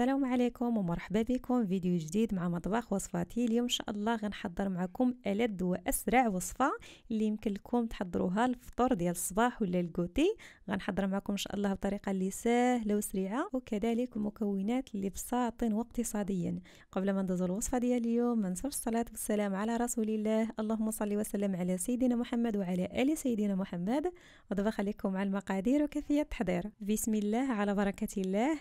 السلام عليكم ومرحبا بكم فيديو جديد مع مطبخ وصفاتي اليوم ان شاء الله غنحضر معكم ألذ واسرع وصفه اللي يمكن لكم تحضروها الفطور ديال الصباح ولا الكوتي غنحضر معكم ان شاء الله بطريقه اللي سهله وسريعه وكذلك المكونات اللي بساطا واقتصاديا قبل ما ندوزو الوصفه ديال اليوم ما الصلاه والسلام على رسول الله اللهم صل وسلم على سيدنا محمد وعلى ال سيدنا محمد وضبخ عليكم على المقادير وكيفيه التحضير بسم الله على بركه الله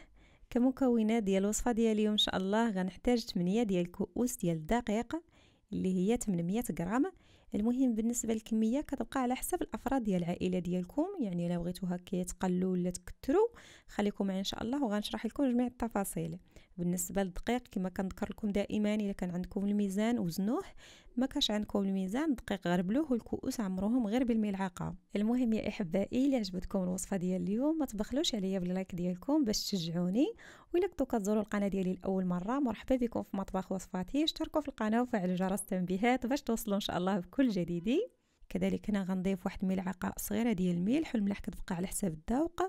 كمكونات ديال الوصفه ديال اليوم ان شاء الله غنحتاج 8 ديال الكؤوس ديال الدقيق اللي هي 800 غرام المهم بالنسبه للكميه كتبقى على حسب الافراد ديال العائله ديالكم يعني الا بغيتو هكا ولا تكثروا خليكم معايا ان شاء الله وغنشرح لكم جميع التفاصيل بالنسبه للدقيق كما كنذكر لكم دائما الا كان عندكم الميزان وزنوه ما كاش عندكم الميزان دقيق غربلوه والكؤوس عمروهم غير بالملعقه المهم يا احبائي الا عجبتكم الوصفه ديال اليوم ما تبخلوش عليا باللايك ديالكم باش تشجعوني والا كنتو كتزوروا القناه ديالي لاول مره مرحبا بكم في مطبخ وصفاتي اشتركوا في القناه وفعلوا جرس التنبيهات باش توصلوا ان شاء الله بكل جديد كذلك هنا غنضيف واحد الملعقه صغيره ديال الملح والملح كتبقى على حساب الذوق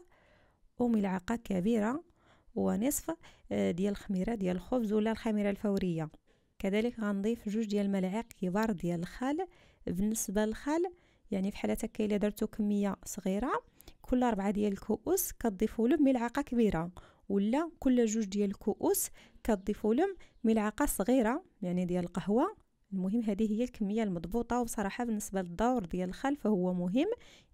وملعقه كبيره ونصف آه، ديال الخميره ديال الخبز ولا الخميره الفوريه كذلك غنضيف جوج ديال الملاعق كبار ديال الخل بالنسبه للخل يعني فحال هكا الا درتو كميه صغيره كل أربعة ديال الكؤوس كتضيفوا لهم ملعقه كبيره ولا كل جوج ديال الكؤوس كتضيفوا لهم ملعقه صغيره يعني ديال القهوه المهم هذه هي الكميه المضبوطه وبصراحه بالنسبه للدور ديال الخل فهو مهم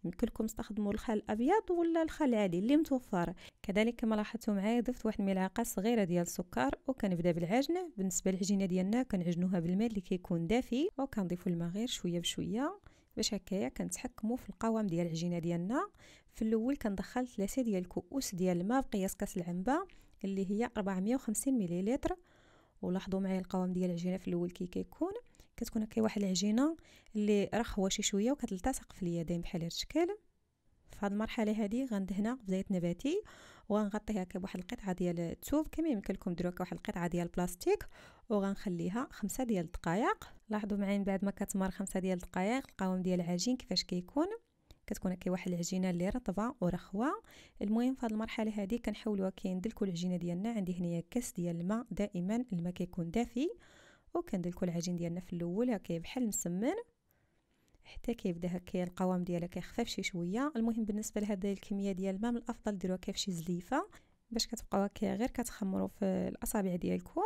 يمكن لكم تستخدموا الخل الابيض ولا الخل العادي اللي متوفر كذلك كما لاحظتوا معايا ضفت واحد الملعقه صغيره ديال السكر وكنبدا بالعجن بالنسبه للعجينه ديالنا كنعجنوها بالماء اللي كيكون دافي وكنضيفوا الماء غير شويه بشويه باش هكايا كنتحكموا في القوام ديال العجينه ديالنا في الاول كندخل ثلاثه ديال الكؤوس ديال الماء بقياس كاس العنبه اللي هي 450 مليلتر ولاحظوا معايا القوام ديال العجينه في الاول كي كيكون كتكون هكا واحد العجينه اللي رخوه شي شويه وكتلتصق في اليدين بحال هاد الشكل في هاد المرحله هادي غندهنا بزيت نباتي وغنغطيها هكا بواحد القطعه ديال التوب كما يمكن لكم ديروا واحد القطعه ديال البلاستيك وغنخليها خمسة ديال الدقائق لاحظوا معايا بعد ما كتمر خمسة ديال الدقائق القوام ديال العجين كيفاش كيكون كي كتكون كي واحد العجينه اللي رطبه ورخوه المهم في هذه المرحله هذه كنحاولوها كندلكوا العجينه ديالنا عندي هنا كاس ديال الماء دائما الماء كيكون دافي وكندلكوا العجين ديالنا في الاول هكا بحال مسمن حتى كيبدا هكا القوام ديالها كيخفف شي شويه المهم بالنسبه لهذه الكميه ديال الماء من الافضل ديروها كيف شي زليفه باش كتبقاو هكا غير كتخمروا في الاصابع ديالكم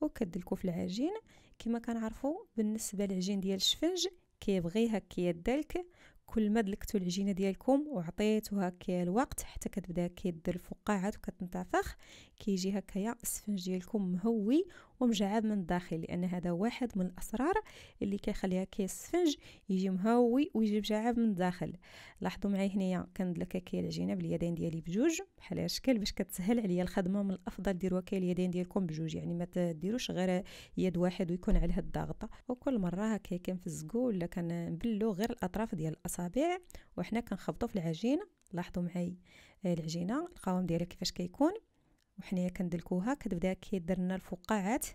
وكدلكوا في العجين كما كنعرفوا بالنسبه للعجين ديال الشفنج كيبغي هكا يدلك كل ما دلكتوا العجينه ديالكم وعطيتوها هكا الوقت حتى كتبدا كيدير الفقاعات وكتنتفخ كيجي هكايا السفنج ديالكم مهوي ومجعب من الداخل لان هذا واحد من الاسرار اللي كيخليها كيسفنج يجي مهوي ويجي مجعب من الداخل لاحظوا معايا هنايا كندلك كي العجينه باليدين ديالي بجوج بحال الشكل باش كتسهل عليا الخدمه من الافضل ديروها كي اليدين ديالكم بجوج يعني ما تديروش غير يد واحد ويكون عليها الضغط وكل مره هكا كنفزقوا ولا كنبلو غير الاطراف ديال الاصابع وحنا كنخبطوا في العجينه لاحظوا معي آه، العجينه القوام ديالها كيفاش كيكون كي وحنايا كندلكوها كتبدا كيدير لنا الفقاعات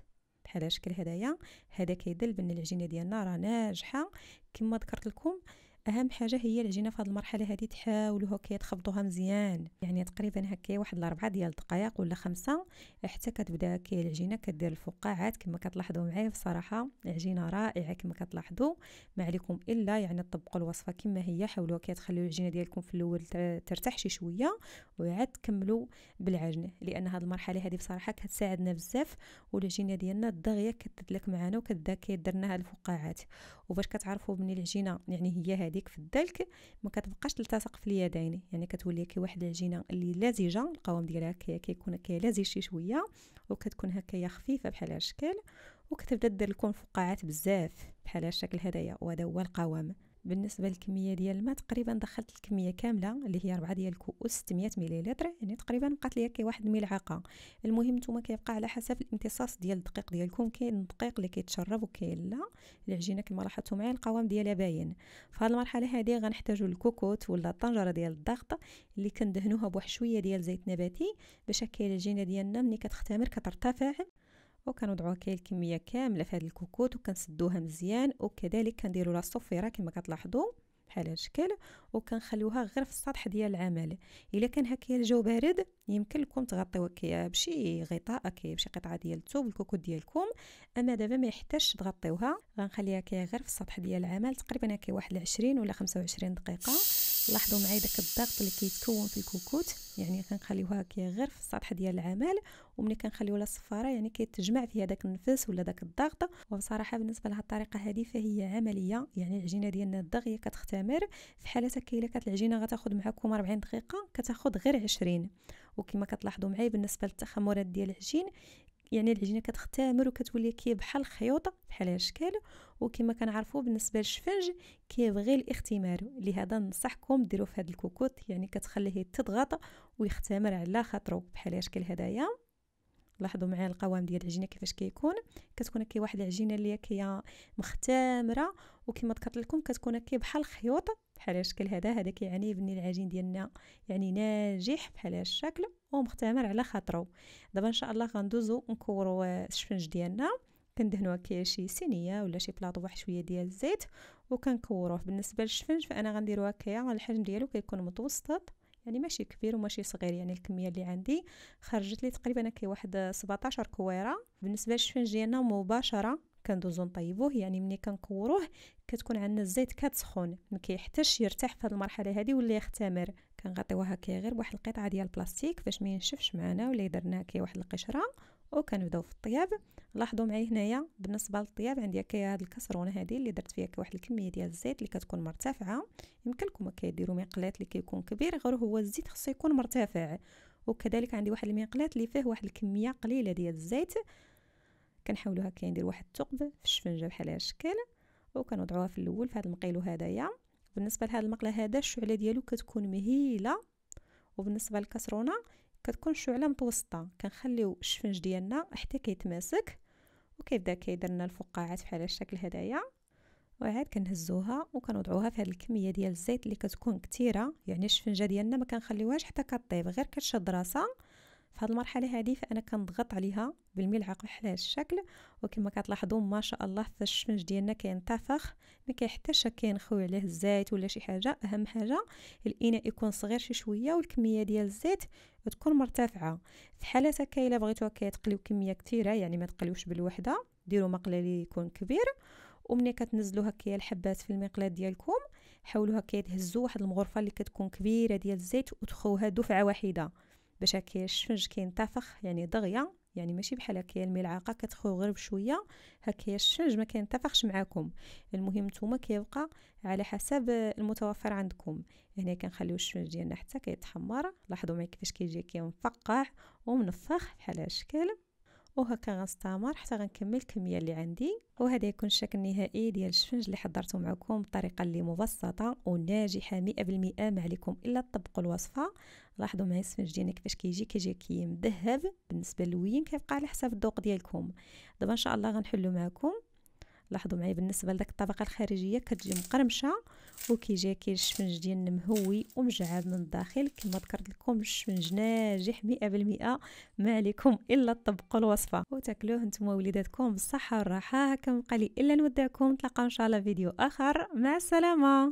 بحال هاد الشكل هدايا هذا كيدل بان العجينه ديالنا راه ناجحه كما ذكرت لكم اهم حاجه هي العجينه في هذه المرحله هذه تحاولوا هكا تخبطوها مزيان يعني تقريبا هكا واحد الاربعه ديال الدقائق ولا خمسة حتى كتبدا كي العجينه كدير الفقاعات كما كتلاحظوا معايا بصراحه عجينه رائعه كما كتلاحظوا ما عليكم الا يعني تطبقوا الوصفه كما هي حاولوا هكا تخليو العجينه ديالكم في الاول ترتاح شي شويه وعاد تكملوا بالعجن لان هذه المرحله هذه بصراحه كتساعدنا بزاف والعجينه ديالنا الضغيه كتدلك معنا وكتبدا كيدير هاد الفقاعات وباش كتعرفوا بني العجينه يعني هي هذه هذيك في الدلك ما كتبقاش تلتصق في اليدين يعني كتولي كي واحد العجينه اللي لزجه القوام ديالها كيكون كيلازج شي شويه وكتكون هكايا خفيفه بحال هاد الشكل وكتبدا دير لكم فقاعات بزاف بحال هاد الشكل هدايا وهذا هو القوام بالنسبه للكميه ديال الماء تقريبا دخلت الكميه كامله اللي هي 4 ديال الكؤوس 600 مليلتر يعني تقريبا بقات ليا كي واحد الملعقه المهم نتوما كيبقى على حسب الامتصاص ديال الدقيق ديالكم كاين الدقيق اللي كيتشرب وكاين لا العجينه كما لاحظتوا معايا القوام ديالها باين فهاد المرحله هذه غنحتاجوا الكوكوت ولا الطنجره ديال الضغط اللي كندهنوها بواحد شويه ديال زيت نباتي باش هكا العجينه ديالنا ملي كتختمر كترتفع وكنوضعوها كاين الكميه كامله في هذا الكوكوت وكنسدوها مزيان وكذلك كنديروا لها الصفيره كما كتلاحظوا بحال هذا الشكل وكنخليوها غير في السطح ديال العمل الا كان هكا الجو بارد يمكن لكم تغطيوها كي بشي غطاء كي بشي قطعه ديال الثوب الكوكوت ديالكم اما دابا ما يحتاجش تغطيوها غنخليها كي غير في السطح ديال العمل تقريبا كي واحد 20 ولا 25 دقيقه لاحظوا معايا داك الضغط اللي كيتكون في الكوكوت يعني كنخليوها كي غير في السطح ديال العمل وملي كنخليو الصفاره يعني كيتجمع فيها داك النفس ولا داك الضغط وبصراحه بالنسبه لهاد الطريقه هذه فهي عمليه يعني العجينه ديالنا الضغية كتختمر في حاله الا كانت العجينه غتاخذ معكم 40 دقيقه كتاخذ غير 20 وكما كتلاحظوا معايا بالنسبه للتخمرات ديال العجين يعني العجينه كتختمر وكتولي كي بحال الخيوطه بحال هاد الشكل وكما كنعرفوا بالنسبه للشفنج كيبغي الاختمار لهذا ننصحكم ديروا في هاد الكوكوت يعني كتخليه تضغط ويختمر على خاطرو بحال هاد الشكل هدايا لاحظوا معايا القوام ديال العجينه كيفاش كيكون كتكون كي واحد العجينه اللي هي مختمره وكما ذكرت لكم كتكون كي بحال الخيوط بحال الشكل هذا هذا كيعني بان العجين ديالنا يعني ناجح بحال هاد الشكل ومختمر على خاطرو دابا ان شاء الله غندوزو نكورو آه، الشفنج ديالنا كندهنوه كي شي صينيه ولا شي بلاطو واحد شويه ديال الزيت وكنكوروه بالنسبه للشفنج فانا غنديرو كيا الحجم ديالو كيكون متوسط يعني ماشي كبير وماشي صغير يعني الكميه اللي عندي خرجت لي تقريبا كي واحد 17 كويره بالنسبه للشفنج ديالنا مباشره كندوزو نطيبوه يعني ملي كنكوروه كتكون عندنا الزيت كتسخن ما كيحتاجش يرتاح في هذه المرحله هذه ولا يختمر كنغطيوه هكا غير بواحد القطعه ديال البلاستيك باش ما ينشفش معنا ولا درناها كي واحد القشره وكنبداو في الطياب لاحظوا معايا هنايا بالنسبه للطياب عندي هكا هاد الكسرونه هذه اللي درت فيها واحد الكميه ديال الزيت اللي كتكون مرتفعه يمكن لكم كيديروا مقلات اللي كيكون كبير غير هو الزيت خصو يكون مرتفع وكذلك عندي واحد المقلات اللي فيه واحد الكميه قليله ديال الزيت كنحاولو هكا ندير واحد الثقب في الشفنجه بحال هذا الشكل وكنوضعوها في الاول في هذا المقيلو هذايا بالنسبه لهذا المقله هذا الشعله ديالو كتكون مهيله وبالنسبه للكسرونه كتكون الشعله متوسطه كنخليو الشفنج ديالنا حتى كيتماسك وكيبدا كيدير لنا الفقاعات بحال هذا الشكل هذايا وعاد كنهزوها وكنوضعوها في هذه الكميه ديال الزيت اللي كتكون كثيره يعني الشفنجه ديالنا ما كنخليوهاش حتى كطيب غير كتشد راسها فهاد المرحله هذه فانا كنضغط عليها بالملعقه بحال هذا الشكل وكما كتلاحظوا ما شاء الله الشمج ديالنا كينتفخ ما كيحتاجش كينخوي عليه الزيت ولا شي حاجه اهم حاجه الاناء يكون صغير شي شويه والكميه ديال الزيت تكون مرتفعه في حالة هكا الا بغيتوا كيتقليو كميه كثيره يعني ما تقليوش بالوحده ديروا مقله اللي يكون كبير ومني كتنزلوا هكا الحبات في المقلاة ديالكم حاولوا هكا تهزوا واحد المغرفه اللي كتكون كبيره ديال الزيت وتخوها دفعه واحده باش هكا الشفنج كينتفخ يعني دغيا يعني ماشي بحال هكا يعني الملعقه كتخو غير بشويه هكا الشفنج ما كينتفخش معاكم المهم نتوما كيبقى على حسب المتوفر عندكم هنا كنخليو الشفنج ديالنا حتى كيتحمر لاحظوا معايا كيفاش كيجي كينفقع ومنفخ بحال الشكل وهكا غنستمر حتى غنكمل الكميه اللي عندي وهذا يكون الشكل النهائي ديال الشفنج اللي حضرته معكم بطريقه اللي مبسطه وناجحه 100% ما عليكم الا تطبقوا الوصفه لاحظوا معايا السفنج ديالنا كيفاش كيجي كيجي كي مذهب بالنسبه للوين كيبقى على حسب الذوق ديالكم دابا ان شاء الله غنحلو معكم لاحظوا معايا بالنسبه لداك الطبقه الخارجيه كتجي مقرمشه وكيجي كاين الشفنج ديالنا مهوي ومجعد من الداخل كما ذكرت لكم الشفنج ناجح 100% ما عليكم الا تطبقوا الوصفه وتاكلوه نتوما وليداتكم بالصحه والراحه كنبقى لي الا نودعكم نتلاقاو ان شاء الله فيديو اخر مع السلامه